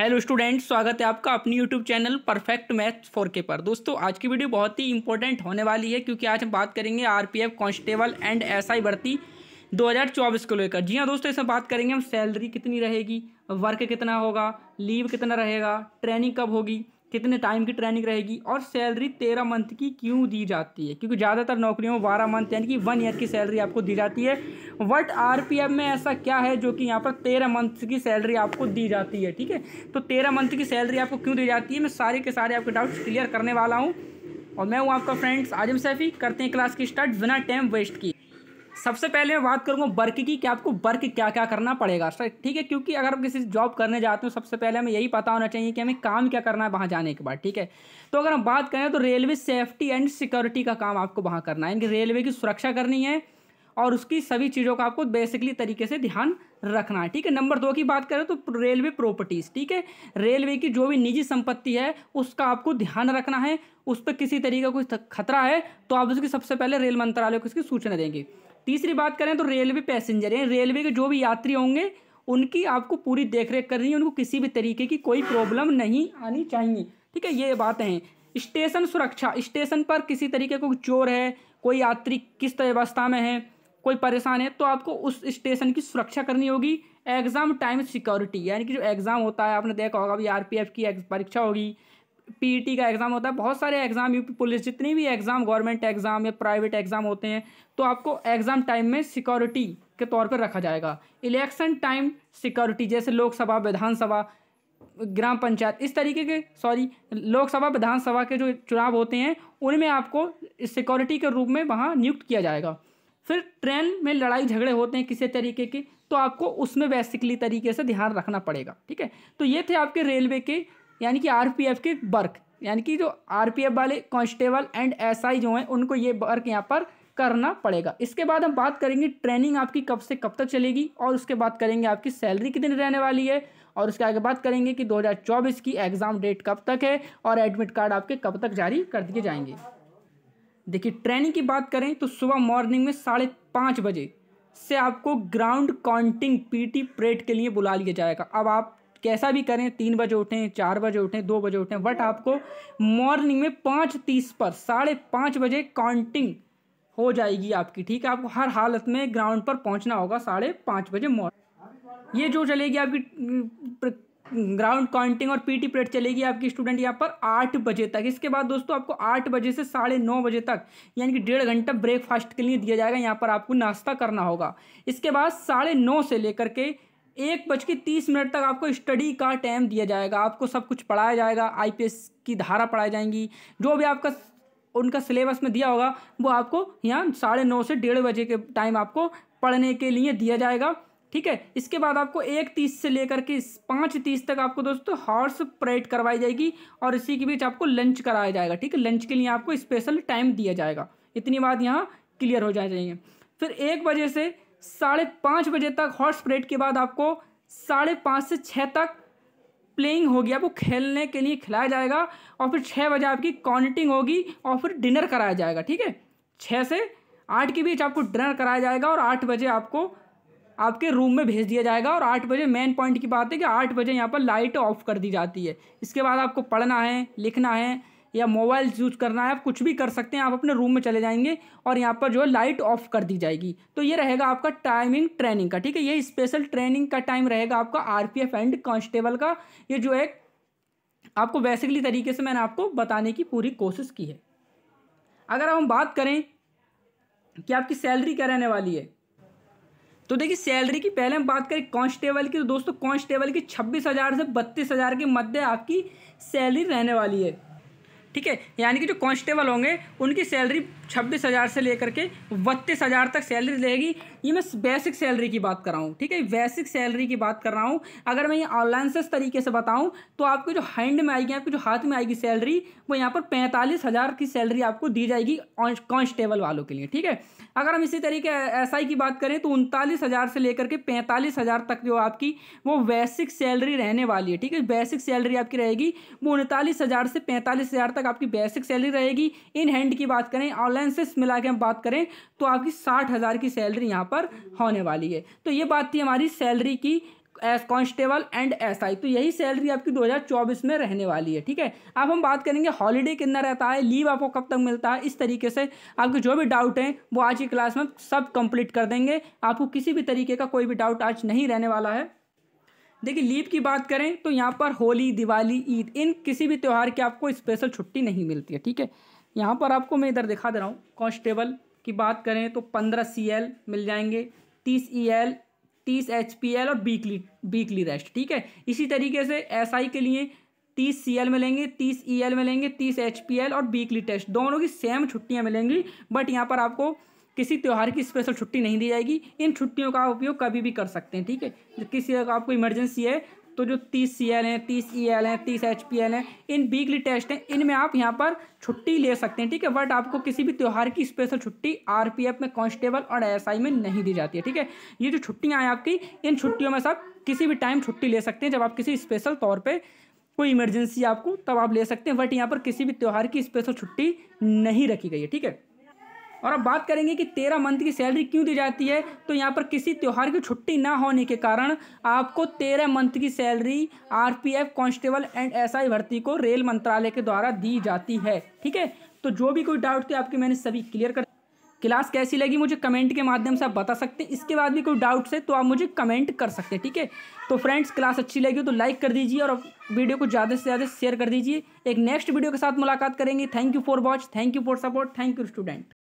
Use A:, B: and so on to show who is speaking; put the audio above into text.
A: hello student स्वागत है आपका अपनी YouTube channel perfect math four के पर दोस्तों आज की वीडियो बहुत ही इंपॉर्टेंट होने वाली है क्योंकि आज हम बात करेंगे आरपीएफ कांस्टेबल एंड एसआई भर्ती 2024 को लेकर जी हाँ दोस्तों इसमें बात करेंगे हम सैलरी कितनी रहेगी वर्क कितना होगा लीव कितना रहेगा ट्रेनिंग कब होगी कितने टाइम की ट्रेनिंग रहेगी और सैलरी तेरह मंथ की क्यों दी जाती है क्योंकि ज़्यादातर नौकरियों में बारह मंथ यानी कि वन ईयर की सैलरी आपको दी जाती है वट आर में ऐसा क्या है जो कि यहाँ पर तेरह मंथ की सैलरी आपको दी जाती है ठीक है तो तेरह मंथ की सैलरी आपको क्यों दी जाती है मैं सारे के सारे आपके डाउट्स क्लियर करने वाला हूँ और मैं हूँ आपका फ्रेंड्स आजम सैफी करते हैं क्लास की स्टार्ट बिना टाइम वेस्ट की सबसे पहले मैं बात करूँगा वर्क की कि आपको वर्क क्या क्या करना पड़ेगा ठीक है क्योंकि अगर हम किसी जॉब करने जाते हैं सबसे पहले हमें यही पता होना चाहिए कि हमें काम क्या करना है वहाँ जाने के बाद ठीक है तो अगर हम बात करें तो रेलवे सेफ्टी एंड सिक्योरिटी का काम आपको वहाँ करना है यानी रेलवे की सुरक्षा करनी है और उसकी सभी चीज़ों का आपको बेसिकली तरीके से ध्यान रखना है ठीक है नंबर दो की बात करें तो रेलवे प्रॉपर्टीज़ ठीक है रेलवे की जो भी निजी संपत्ति है उसका आपको ध्यान रखना है उस पर किसी तरीके का कोई खतरा है तो आप उसकी सबसे पहले रेल मंत्रालय को इसकी सूचना देंगे तीसरी बात करें तो रेलवे पैसेंजर यानी रेलवे के जो भी यात्री होंगे उनकी आपको पूरी देख रेख करनी है उनको किसी भी तरीके की कोई प्रॉब्लम नहीं आनी चाहिए ठीक है ये बातें हैं स्टेशन सुरक्षा स्टेशन पर किसी तरीके को चोर है कोई यात्री किस व्यवस्था में है कोई परेशान है तो आपको उस स्टेशन की सुरक्षा करनी होगी एग्ज़ाम टाइम सिक्योरिटी यानी कि जो एग्ज़ाम होता है आपने देखा होगा अभी आरपीएफ की परीक्षा होगी पीटी e का एग्ज़ाम होता है बहुत सारे एग्ज़ाम यूपी पुलिस जितनी भी एग्ज़ाम गवर्नमेंट एग्ज़ाम या प्राइवेट एग्ज़ाम होते हैं तो आपको एग्ज़ाम टाइम में सिक्योरिटी के तौर पर रखा जाएगा इलेक्शन टाइम सिक्योरिटी जैसे लोकसभा विधानसभा ग्राम पंचायत इस तरीके के सॉरी लोकसभा विधानसभा के जो चुनाव होते हैं उनमें आपको सिक्योरिटी के रूप में वहाँ नियुक्त किया जाएगा फिर ट्रेन में लड़ाई झगड़े होते हैं किसी तरीके के तो आपको उसमें बेसिकली तरीके से ध्यान रखना पड़ेगा ठीक है तो ये थे आपके रेलवे के यानी कि आरपीएफ के वर्क यानी कि जो आरपीएफ वाले कांस्टेबल एंड एसआई आई जो हैं उनको ये वर्क यहाँ पर करना पड़ेगा इसके बाद हम बात करेंगे ट्रेनिंग आपकी कब से कब तक चलेगी और उसके बाद करेंगे आपकी सैलरी कितनी रहने वाली है और उसके आगे बात करेंगे कि 2024 की एग्ज़ाम डेट कब तक है और एडमिट कार्ड आपके कब तक जारी कर दिए जाएंगे देखिए ट्रेनिंग की बात करें तो सुबह मॉर्निंग में साढ़े पाँच बजे से आपको ग्राउंड काउंटिंग पीटी परेड के लिए बुला लिया जाएगा अब आप कैसा भी करें तीन बजे उठें चार बजे उठें दो बजे उठें बट आपको मॉर्निंग में पाँच तीस पर साढ़े पाँच बजे काउंटिंग हो जाएगी आपकी ठीक है आपको हर हालत में ग्राउंड पर पहुंचना होगा साढ़े पाँच बजे मॉर्निंग ये जो चलेगी आपकी ग्राउंड हम्म, काउंटिंग और पीटी टी e चलेगी आपकी स्टूडेंट यहाँ पर आठ बजे तक इसके बाद दोस्तों आपको आठ बजे से साढ़े नौ बजे तक यानी कि डेढ़ घंटा ब्रेकफास्ट के लिए दिया जाएगा यहाँ पर आपको नाश्ता करना होगा इसके बाद साढ़े नौ से लेकर के एक बज के तीस मिनट तक आपको स्टडी का टाइम दिया जाएगा आपको सब कुछ पढ़ाया जाएगा आईपीएस की धारा पढ़ाई जाएंगी जो भी आपका उनका सिलेबस में दिया होगा वो आपको यहाँ साढ़े नौ से डेढ़ बजे के टाइम आपको पढ़ने के लिए दिया जाएगा ठीक है इसके बाद आपको एक तीस से लेकर के पाँच तीस तक आपको दोस्तों हॉर्स परेड करवाई जाएगी और इसी के बीच आपको लंच कराया जाएगा ठीक है लंच के लिए आपको स्पेशल टाइम दिया जाएगा इतनी बात यहाँ क्लियर हो जाए जाएंगे फिर एक बजे से साढ़े पाँच बजे तक हॉट स्प्रेड के बाद आपको साढ़े पाँच से छः तक प्लेइंग होगी आपको खेलने के लिए खिलाया जाएगा और फिर छः बजे आपकी काउंटिंग होगी और फिर डिनर कराया जाएगा ठीक है छः से आठ के बीच आपको डिनर कराया जाएगा और आठ बजे आपको आपके रूम में भेज दिया जाएगा और आठ बजे मेन पॉइंट की बात है कि आठ बजे यहाँ पर लाइट ऑफ कर दी जाती है इसके बाद आपको पढ़ना है लिखना है या मोबाइल यूज़ करना है आप कुछ भी कर सकते हैं आप अपने रूम में चले जाएंगे और यहाँ पर जो है लाइट ऑफ कर दी जाएगी तो ये रहेगा आपका टाइमिंग ट्रेनिंग का ठीक है ये स्पेशल ट्रेनिंग का टाइम रहेगा आपका आर एंड कॉन्स्टेबल का ये जो है आपको बेसिकली तरीके से मैंने आपको बताने की पूरी कोशिश की है अगर हम बात करें कि आपकी सैलरी क्या रहने वाली है तो देखिए सैलरी की पहले हम बात करें कांस्टेबल की तो दोस्तों कांस्टेबल की छब्बीस हज़ार से बत्तीस हज़ार के मध्य आपकी सैलरी रहने वाली है ठीक है यानी कि जो कांस्टेबल होंगे उनकी सैलरी छब्बीस हज़ार से लेकर के बत्तीस हज़ार तक सैलरी रहेगी ये मैं बेसिक सैलरी की बात कर रहा हूँ ठीक है बेसिक सैलरी की बात कर रहा हूँ अगर मैं ये से तरीके से बताऊँ तो आपके जो हैंड में आएगी आपके जो हाथ में आएगी सैलरी वो यहाँ पर पैंतालीस हज़ार की सैलरी आपको दी जाएगी कॉन्स्टेबल वालों के लिए ठीक है अगर हम इसी तरीके एस की बात करें तो उनतालीस हज़ार से लेकर के पैंतालीस हज़ार तक जो आपकी वो बेसिक सैलरी रहने वाली है ठीक है बेसिक सैलरी आपकी रहेगी वो उनतालीस हज़ार से पैंतालीस हज़ार तक आपकी बेसिक सैलरी रहेगी इन हैंड की बात करें ऑनलाइन अलाउंसेस मिला के हम बात करें तो आपकी साठ हज़ार की सैलरी यहाँ पर होने वाली है तो ये बात थी हमारी सैलरी की S constable and S I तो यही सैलरी आपकी 2024 में रहने वाली है ठीक है अब हम बात करेंगे हॉलीडे कितना रहता है लीव आपको कब तक मिलता है इस तरीके से आपके जो भी डाउट हैं वो आज की क्लास में सब कंप्लीट कर देंगे आपको किसी भी तरीके का कोई भी डाउट आज नहीं रहने वाला है देखिए लीव की बात करें तो यहाँ पर होली दिवाली ईद इन किसी भी त्यौहार की आपको स्पेशल छुट्टी नहीं मिलती है ठीक है यहाँ पर आपको मैं इधर दिखा दे रहा हूँ कॉन्स्टेबल की बात करें तो पंद्रह सी एल मिल जाएंगे तीस ई e एल तीस एच पी एल और वीकली वीकली रेस्ट ठीक है इसी तरीके से एस आई के लिए तीस सी एल मिलेंगे तीस ई e एल मिलेंगे तीस एच पी एल और वीकली टेस्ट दोनों की सेम छुट्टियाँ मिलेंगी बट यहाँ पर आपको किसी त्यौहार की स्पेशल छुट्टी नहीं दी जाएगी इन छुट्टियों का उपयोग कभी भी कर सकते हैं ठीक है किसी अगर आपको इमरजेंसी है तो जो तीस सी एल हैं तीस ई e एल हैं तीस एच पी एल हैं इन वीकली टेस्ट हैं इनमें आप यहाँ पर छुट्टी ले सकते हैं ठीक है बट आपको किसी भी त्यौहार की स्पेशल छुट्टी आर पी एफ में कांस्टेबल और एस आई में नहीं दी जाती है ठीक है ये जो छुट्टियाँ हैं आपकी इन छुट्टियों में सब किसी भी टाइम छुट्टी ले सकते हैं जब आप किसी स्पेशल तौर पर कोई इमरजेंसी आपको तब आप ले सकते हैं बट यहाँ पर किसी भी त्यौहार की स्पेशल छुट्टी नहीं रखी गई है ठीक है और अब बात करेंगे कि तेरह मंथ की सैलरी क्यों दी जाती है तो यहाँ पर किसी त्यौहार की छुट्टी ना होने के कारण आपको तेरह मंथ की salary RPF constable and SI भर्ती को रेल मंत्रालय के द्वारा दी जाती है ठीक है तो जो भी कोई डाउट थे आपके मैंने सभी क्लियर कर क्लास कैसी लगी मुझे कमेंट के माध्यम से आप बता सकते हैं इसके बाद भी कोई डाउट्स है तो आप मुझे कमेंट कर सकते हैं ठीक है तो फ्रेंड्स क्लास अच्छी लगी तो लाइक कर दीजिए और वीडियो को ज़्यादा से ज़्यादा शेयर कर दीजिए एक नेक्स्ट वीडियो के साथ मुलाकात करेंगे thank you for watch thank you for support thank you student